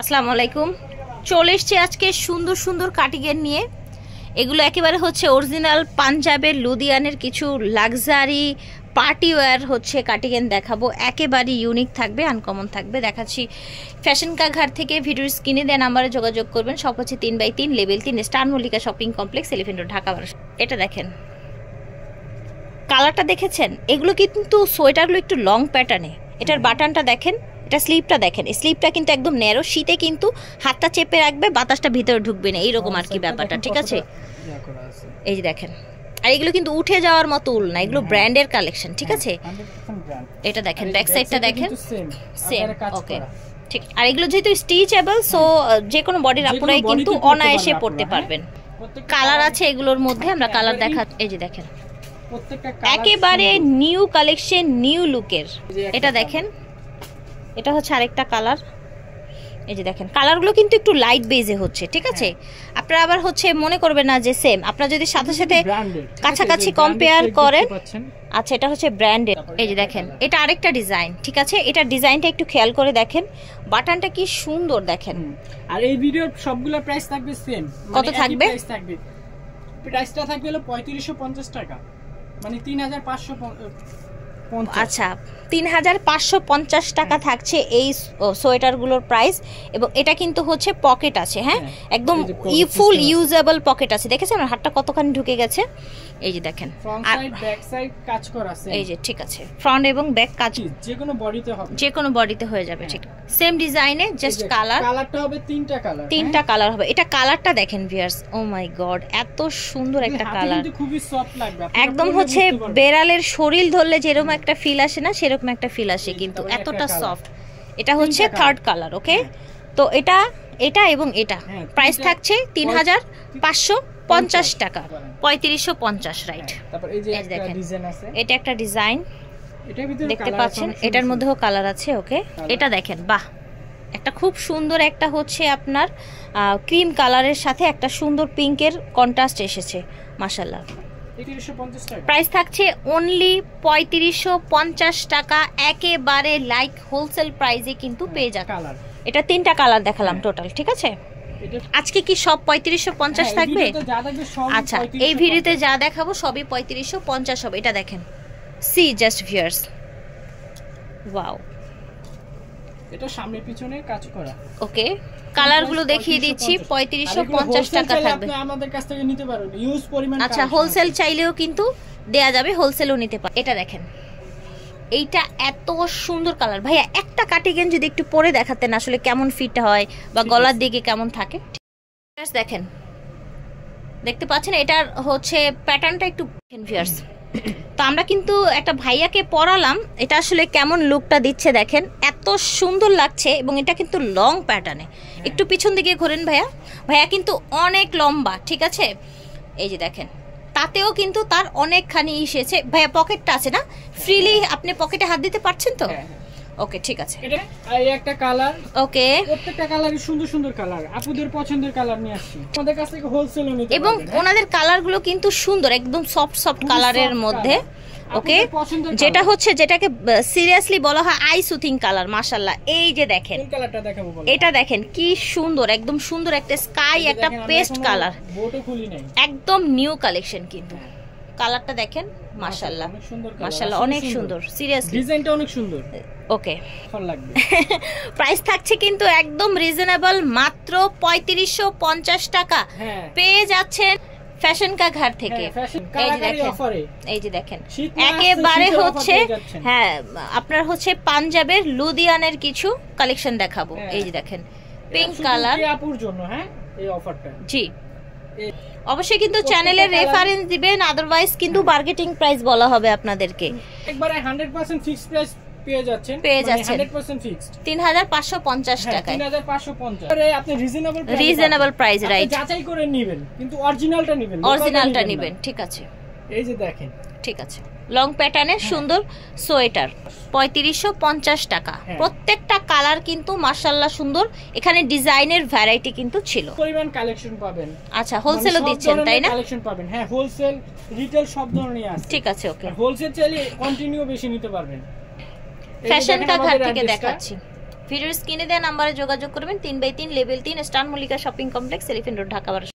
আসসালামু আলাইকুম চলে এসছি আজকে সুন্দর সুন্দর কাটিগের নিয়ে এগুলো একেবারে হচ্ছে অরিজিনাল পাঞ্জাবের লুধিয়ানের কিছু লাক্সারি পার্টি হচ্ছে কাটিগেন দেখাবো একেবারে ইউনিক থাকবে আনকমন থাকবে দেখাচ্ছি ফ্যাশন কাঘাট থেকে ভিডিও স্ক্রিনে দেন নাম্বারে যোগাযোগ করবেন সব হচ্ছে তিন বাই তিন লেভেল তিন Star Mallika shopping complex Elephant Dhaka এটা দেখেন কালারটা দেখেছেন এগুলো কিন্তু সোয়েটারগুলো একটু লং প্যাটার্নে এটার বাটানটা দেখেন একটা স্লিপটা দেখেন স্লিপটা কিন্তু একদম ন্যারো শীতে কিন্তু হাতটা চেপে রাখবে বাতাসটা ভিতরে ঢুকবে না এইরকম আর কি ব্যাপারটা ঠিক আছে এই যে দেখেন আর এগুলো কিন্তু উঠে যাওয়ার মতো উল না এগুলো হ্যাঁ, হ্যাঁ। ব্র্যান্ডের কালেকশন ঠিক হ্যাঁ, আছে এটা দেখেন ব্যাক সাইডটা দেখেন সেম ওকে ঠিক আর এগুলো যেহেতু স্টিচেবল সো যে কোনো বডির আপনারাই কিন্তু অনায়াসে পড়তে পারবেন কালার আছে এগুলোর মধ্যে আমরা কালার দেখা এই যে দেখেন একেবারে নিউ কালেকশন নিউ লুকের এটা দেখেন এটা হচ্ছে আরেকটা কালার এই যে দেখেন কালারগুলো কিন্তু একটু লাইট বেজে হচ্ছে ঠিক আছে হ্যাঁ। আপনারা আবার হচ্ছে মনে করবেন না যে সেম আপনারা যদি সাথে সাথে কাছাকাছি কম্পেয়ার করেন আচ্ছা এটা হচ্ছে ব্র্যান্ডেড এই যে দেখেন এটা আরেকটা ডিজাইন ঠিক আছে এটা ডিজাইনটা একটু খেয়াল করে দেখেন বাটনটা কি সুন্দর দেখেন আর এই ভিডিও সবগুলো প্রাইস থাকবে সেম মানে কত থাকবে প্রাইস থাকবে প্রাইসটা থাকবে হলো পঁয়ত্রিশশো পঞ্চাশ টাকা মানে তিন হাজার পাঁচশো আচ্ছা তিন হাজার পাঁচশো পঞ্চাশ টাকা হ্যাঁ। থাকছে এই সোয়েটারগুলোর প্রাইস এবং এটা কিন্তু হচ্ছে পকেট আছে হ্যাঁ, হ্যাঁ একদম ই ফুল ইউজেবল পকেট আছে দেখেছেন আমার হাতটা কতখানি ঢুকে গেছে এই যে দেখেন কাজ করা এই যে ঠিক আছে ফ্রন্ট এবং ব্যাক কাজ যে কোনো বডিতে হবে যে কোনো বডিতে হয়ে যাবে হ্যাঁ। ঠিক সেম ডিজাইনে জাস্ট কালার কালারটা হবে তিনটা কালার তিনটা কালার হবে এটা কালারটা দেখেন ভিউয়ার্স ও মাই গড এত সুন্দর একটা কালার খুবই সফট লাগবে একদম হচ্ছে বেড়ালের শরীর ধরলে যেরকম একটা ফিল আসে না সেরকম একটা ফিল আসে কিন্তু এতটা সফট এটা হচ্ছে থার্ড কালার ওকে তো এটা এটা এবং এটা প্রাইস হ্যাঁ, থাকছে তিন হাজার পাঁচশো পঞ্চাশ টাকা পঁয়ত্রিশশো পঞ্চাশ হ্যাঁ, রাইট দেখেন এটা একটা ডিজাইন দেখতে পাচ্ছেন এটার মধ্যেও কালার আছে ওকে এটা দেখেন বাহ একটা খুব সুন্দর একটা হচ্ছে আপনার ক্রিম কালারের সাথে একটা সুন্দর পিঙ্কের কন্ট্রাস্ট এসেছে মাসাল্লাহ প্রাইস থাকছে অনলি পঁয়ত্রিশশো পঞ্চাশ টাকা একেবারে লাইক হোলসেল প্রাইসে কিন্তু পেয়ে যাবে এটা তিনটা কালার দেখালাম টোটাল হ্যাঁ। ঠিক আছে আজকে কি সব পঁয়ত্রিশশো পঞ্চাশ হ্যাঁ, থাকবে আচ্ছা এই ভিডিওতে যা দেখাবো সবই পঁয়ত্রিশশো পঞ্চাশ হবে এটা দেখেন সি জাস্ট ভিয়ার্স ওয়াও এটা সামনে পিছনে কাজ করা ওকে কালারগুলো দেখিয়ে দিচ্ছি পঁয়ত্রিশশো পঞ্চাশ টাকা থাকবে আমাদের কাছ থেকে নিতে ইউজ পরিমাণ আচ্ছা হোলসেল চাইলেও কিন্তু দেয়া যাবে হোলসেলও নিতে পারে এটা দেখেন এইটা এত সুন্দর কালার ভাইয়া একটা কাটিগেন যদি একটু পরে দেখাতেন আসলে কেমন ফিট হয় বা গলার দিকে কেমন থাকে দেখেন দেখতে পাচ্ছেন এটার হচ্ছে প্যাটার্নটা একটু ভিয়ার্স তো আমরা কিন্তু একটা ভাইয়াকে পরালাম এটা আসলে কেমন লুকটা দিচ্ছে দেখেন এত সুন্দর লাগছে এবং এটা কিন্তু লং প্যাটার্নে একটু পিছন দিকে ঘোরেন ভাইয়া ভাইয়া কিন্তু অনেক লম্বা ঠিক আছে এই যে দেখেন তাতেও কিন্তু তার অনেকখানি এসেছে ভাইয়া পকেটটা আছে না ফ্রিলি আপনি পকেটে হাত দিতে পারছেন তো হ্যাঁ, হ্যাঁ। ওকে ঠিক আছে এটা এই একটা কালার ওকে প্রত্যেকটা কালারই সুন্দর সুন্দর কালার আপুদের পছন্দের কালার নিয়ে আসছি আমাদের কাছ থেকে নিতে এবং ওনাদের কালারগুলো কিন্তু সুন্দর একদম সফট সফট কালারের মধ্যে ওকে যেটা হচ্ছে যেটাকে সিরিয়াসলি বলা হয় আই সুথিং কালার মাশাল্লাহ এই যে দেখেন এটা দেখেন কি সুন্দর একদম সুন্দর একটা স্কাই একটা পেস্ট কালার একদম নিউ কালেকশন কিন্তু হ্যাঁ। কালারটা দেখেন মাশাল্লাহ মাশাআল্লাহ অনেক সুন্দর সিরিয়াসলি ডিজাইনটা অনেক সুন্দর ওকে প্রাইস থাকছে কিন্তু একদম রিজনেবল মাত্র পঁয়ত্রিশশো পঞ্চাশ টাকা হ্যাঁ। পেয়ে যাচ্ছেন ফ্যাশন কা ঘাট থেকে এই যে দেখেন এই যে দেখেন একেবারে হচ্ছে হ্যাঁ আপনার হচ্ছে পাঞ্জাবের লুধিয়ানের কিছু কালেকশন দেখাবো হ্যাঁ। এই যে দেখেন পিঙ্ক কালার জন্য হ্যাঁ এই অফারটা জি অবশ্যই কিন্তু চ্যানেলের রেফারেন্স দিবেন আদারওয়াইজ কিন্তু মার্কেটিং প্রাইস বলা হবে আপনাদেরকে একবারে 100% ফিক্সড প্রাইস পেয়ে যাচ্ছেন পেয়ে মানে যাচ্ছেন 100% ফিক্সড 3550 টাকা 3550 আরে আপনি রিজনেবল রিজনেবল প্রাইস রাইট যাচাই করে নেবেন কিন্তু অরিজিনালটা নেবেন অরিজিনালটা নেবেন ঠিক আছে এই যে দেখেন ঠিক আছে লং প্যাটার্নের সুন্দর সোয়েটার পঁয়ত্রিশশো পঞ্চাশ টাকা হ্যাঁ। প্রত্যেকটা কালার কিন্তু মার্শাল্লাহ সুন্দর এখানে ডিজাইনের ভ্যারাইটি কিন্তু ছিল পরিমাণ কালেকশন পাবেন আচ্ছা হোলসেলও মানে দিচ্ছেন তাই না কালেকশন পাবেন হ্যাঁ হোলসেল রিটেল সব ধরনের আছে ঠিক আছে ওকে হোলসেল চাইলে কন্টিনিউ বেশি নিতে পারবেন ফ্যাশন কাঘাট থেকে দেখাচ্ছি ভিডিওর স্ক্রিনে দেওয়া নাম্বারে যোগাযোগ করবেন তিন বাই তিন লেভেল তিন Star Mallika shopping complex Elephant Road Dhaka